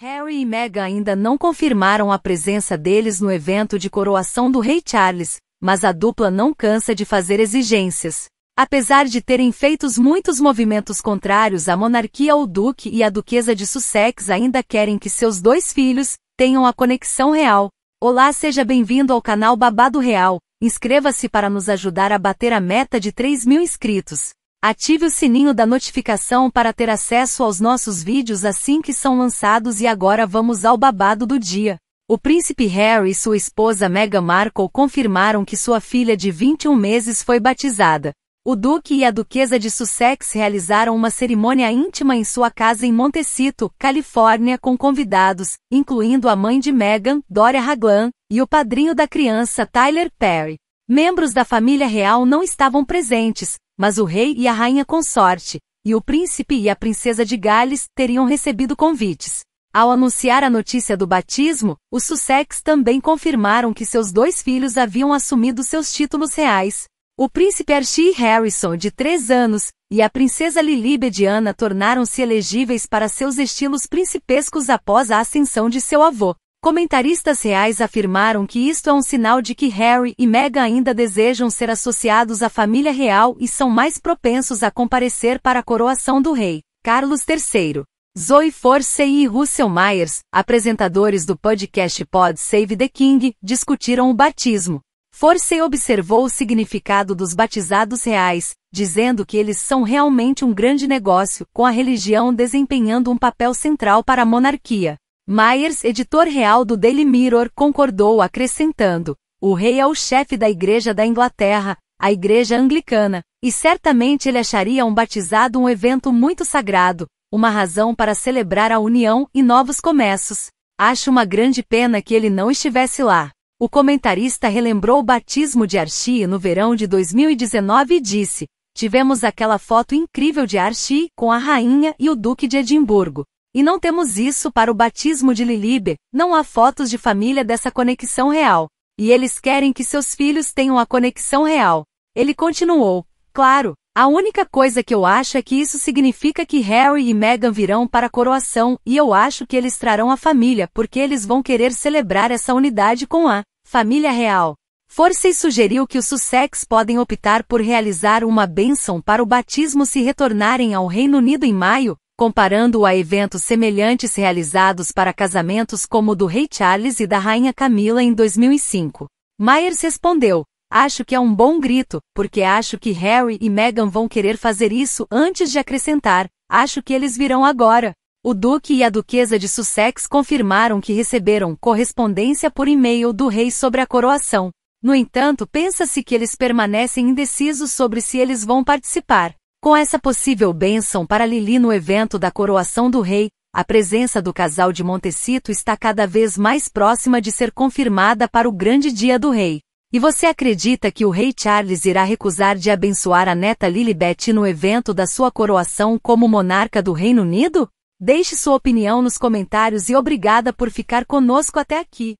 Harry e Meghan ainda não confirmaram a presença deles no evento de coroação do rei Charles, mas a dupla não cansa de fazer exigências. Apesar de terem feito muitos movimentos contrários à monarquia, o duque e a duquesa de Sussex ainda querem que seus dois filhos tenham a conexão real. Olá, seja bem-vindo ao canal Babado Real. Inscreva-se para nos ajudar a bater a meta de 3 mil inscritos. Ative o sininho da notificação para ter acesso aos nossos vídeos assim que são lançados e agora vamos ao babado do dia. O príncipe Harry e sua esposa Meghan Markle confirmaram que sua filha de 21 meses foi batizada. O duque e a duquesa de Sussex realizaram uma cerimônia íntima em sua casa em Montecito, Califórnia, com convidados, incluindo a mãe de Meghan, Doria Raglan, e o padrinho da criança, Tyler Perry. Membros da família real não estavam presentes, mas o rei e a rainha consorte, e o príncipe e a princesa de Gales teriam recebido convites. Ao anunciar a notícia do batismo, os Sussex também confirmaram que seus dois filhos haviam assumido seus títulos reais. O príncipe Archie Harrison, de três anos, e a princesa Lily Bediana tornaram-se elegíveis para seus estilos principescos após a ascensão de seu avô. Comentaristas reais afirmaram que isto é um sinal de que Harry e Meghan ainda desejam ser associados à família real e são mais propensos a comparecer para a coroação do rei, Carlos III. Zoe Forcey e Russell Myers, apresentadores do podcast Pod Save the King, discutiram o batismo. Forcey observou o significado dos batizados reais, dizendo que eles são realmente um grande negócio, com a religião desempenhando um papel central para a monarquia. Myers, editor-real do Daily Mirror, concordou acrescentando: O rei é o chefe da Igreja da Inglaterra, a Igreja Anglicana, e certamente ele acharia um batizado um evento muito sagrado, uma razão para celebrar a união e novos começos. Acho uma grande pena que ele não estivesse lá. O comentarista relembrou o batismo de Archie no verão de 2019 e disse: Tivemos aquela foto incrível de Archie com a rainha e o duque de Edimburgo. E não temos isso para o batismo de Lilibe, não há fotos de família dessa conexão real. E eles querem que seus filhos tenham a conexão real. Ele continuou. Claro, a única coisa que eu acho é que isso significa que Harry e Meghan virão para a coroação e eu acho que eles trarão a família porque eles vão querer celebrar essa unidade com a família real. Forcey sugeriu que os Sussex podem optar por realizar uma bênção para o batismo se retornarem ao Reino Unido em maio, comparando-o a eventos semelhantes realizados para casamentos como o do rei Charles e da rainha Camila em 2005. Myers respondeu: Acho que é um bom grito, porque acho que Harry e Meghan vão querer fazer isso antes de acrescentar: Acho que eles virão agora. O duque e a duquesa de Sussex confirmaram que receberam correspondência por e-mail do rei sobre a coroação. No entanto, pensa-se que eles permanecem indecisos sobre se eles vão participar. Com essa possível bênção para Lili no evento da coroação do rei, a presença do casal de Montecito está cada vez mais próxima de ser confirmada para o grande dia do rei. E você acredita que o rei Charles irá recusar de abençoar a neta Lilibet no evento da sua coroação como monarca do Reino Unido? Deixe sua opinião nos comentários e obrigada por ficar conosco até aqui.